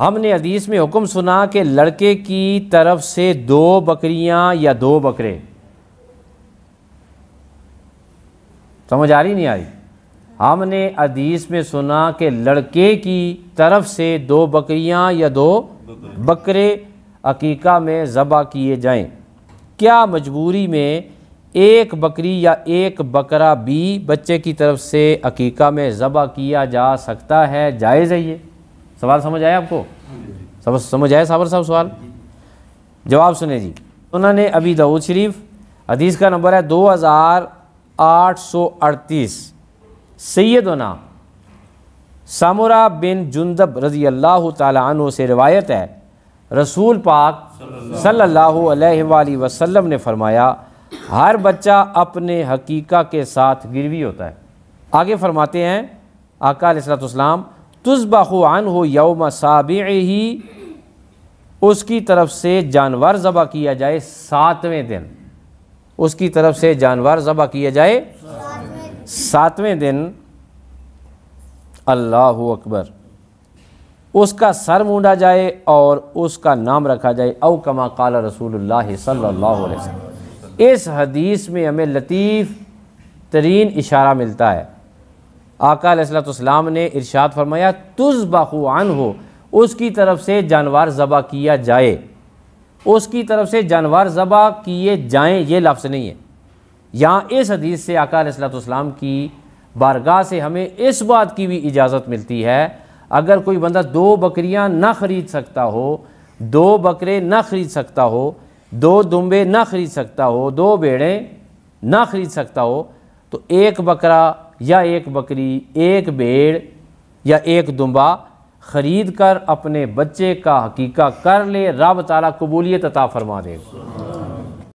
हमने हदीस में हुक्म सुना कि लड़के की तरफ से दो बकरियां या दो बकरे समझ आ रही नहीं आ रही हमने हदीस में सुना कि लड़के की तरफ से दो बकरियां या दो बकरे अकीका में ज़बा किए जाएं क्या मजबूरी में एक बकरी या एक बकरा भी बच्चे की तरफ से अकीका में ज़बा किया जा सकता है जायज़ है ये सवाल समझ आया आपको समझ समझ आया साबर साहब सवाल जवाब सुने जी उन्होंने अभी दाऊद शरीफ हदीस का नंबर है दो हज़ार आठ सौ अड़तीस सैदना सामुरा बिन जुंदब रजी अल्लाह तु से रिवायत है रसूल पाक सल्लल्लाहु अलैहि वसल्लम ने फरमाया हर बच्चा अपने हकीका के साथ गिरवी होता है आगे फरमाते हैं आका सलाम तुजबान हो यौम साब ही उसकी तरफ से जानवर ज़बह किया जाए सातवें दिन उसकी तरफ से जानवर ज़बह किया जाए सातवें दिन अल्लाह अकबर उसका सर मूंडा जाए और उसका नाम रखा जाए औ कमा काल रसूलुल्लाह सल्लल्लाहु अलैहि वसल्लम इस हदीस में हमें लतीफ़ तरीन इशारा मिलता है आकाम ने इरशाद फरमाया तुज बखुआन हो उसकी तरफ से जानवर ज़बा किया जाए उसकी तरफ से जानवर ज़बा किए जाएँ ये लफ्ज़ नहीं है यहाँ इस हदीस से आकाम की बारगाह से हमें इस बात की भी इजाज़त मिलती है अगर कोई बंदा दो बकरियाँ ना ख़रीद सकता हो दो बकरे ना ख़रीद सकता हो दो दुम्बे ना ख़रीद सकता हो दो बेड़े ना ख़रीद सकता हो तो एक बकरा या एक बकरी एक भेड़ या एक दुम्बा ख़रीद कर अपने बच्चे का हकीका कर ले रब तारा कबूलियत अता फरमा देगा